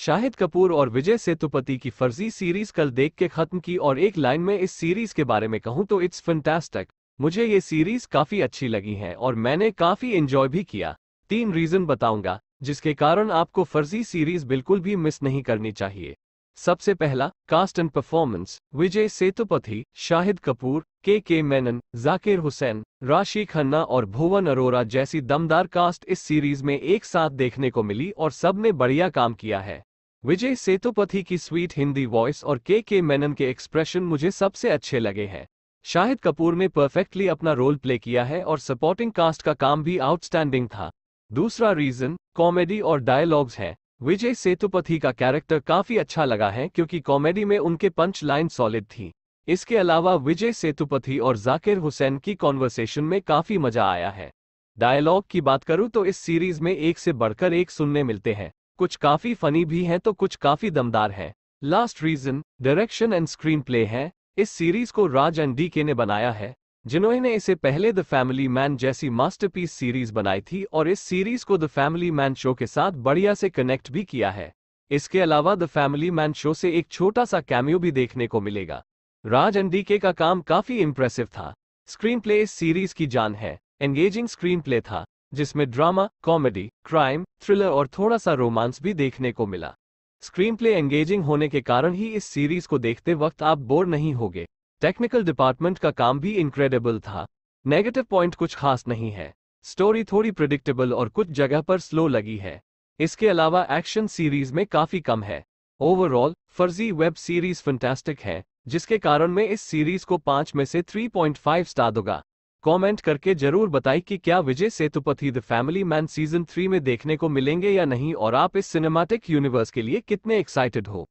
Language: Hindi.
शाहिद कपूर और विजय सेतुपति की फर्जी सीरीज कल देख के खत्म की और एक लाइन में इस सीरीज के बारे में कहूं तो इट्स फंटास्टिक मुझे ये सीरीज काफी अच्छी लगी है और मैंने काफी एंजॉय भी किया तीन रीजन बताऊंगा जिसके कारण आपको फर्जी सीरीज बिल्कुल भी मिस नहीं करनी चाहिए सबसे पहला cast and performance Vijay Sethupathi Shahid Kapoor K K Menon Zakir Hussain राशि खन्ना और भुवन अरोरा जैसी दमदार कास्ट इस सीरीज में एक साथ देखने को मिली और सब ने बढ़िया काम किया है विजय सेतुपथी की स्वीट हिंदी वॉइस और के के मेनन के एक्सप्रेशन मुझे सबसे अच्छे लगे हैं शाहिद कपूर ने परफेक्टली अपना रोल प्ले किया है और सपोर्टिंग कास्ट का काम भी आउटस्टैंडिंग था दूसरा रीजन कॉमेडी और डायलॉग्स हैं विजय सेतुपथी का कैरेक्टर काफी अच्छा लगा है क्योंकि कॉमेडी में उनके पंच लाइन सॉलिड थी इसके अलावा विजय सेतुपथी और जाकिर हुसैन की कॉन्वर्सेशन में काफी मजा आया है डायलॉग की बात करूं तो इस सीरीज में एक से बढ़कर एक सुनने मिलते हैं कुछ काफी फनी भी हैं तो कुछ काफी दमदार हैं last reason direction and screenplay है इस सीरीज को राज एंड डी के ने बनाया है जिन्होंने इसे पहले द फैमिली मैन जैसी मास्टरपीस सीरीज बनाई थी और इस सीरीज को द फैमिली मैन शो के साथ बढ़िया से कनेक्ट भी किया है इसके अलावा द फैमिली मैन शो से एक छोटा सा कैमियो भी देखने को मिलेगा राज एंड डी के का काम काफी इम्प्रेसिव था स्क्रीन प्ले इस सीरीज की जान है एंगेजिंग स्क्रीन प्ले था जिसमें ड्रामा कॉमेडी क्राइम थ्रिलर और थोड़ा सा रोमांस भी देखने को मिला स्क्रीन प्ले एंगेजिंग होने के कारण ही इस सीरीज को देखते वक्त आप बोर नहीं होगे टेक्निकल डिपार्टमेंट का काम भी इनक्रेडिबल था नेगेटिव पॉइंट कुछ खास नहीं है स्टोरी थोड़ी प्रिडिक्टेबल और कुछ जगह पर स्लो लगी है इसके अलावा एक्शन सीरीज में काफी कम है ओवरऑल फर्जी वेब सीरीज फंटेस्टिक है जिसके कारण मैं इस सीरीज को पांच में से 3.5 स्टार दूंगा कमेंट करके जरूर बताएं कि क्या Vijay Sethupathi the family man season three में देखने को मिलेंगे या नहीं और आप इस सिनेमैटिक यूनिवर्स के लिए कितने एक्साइटेड हो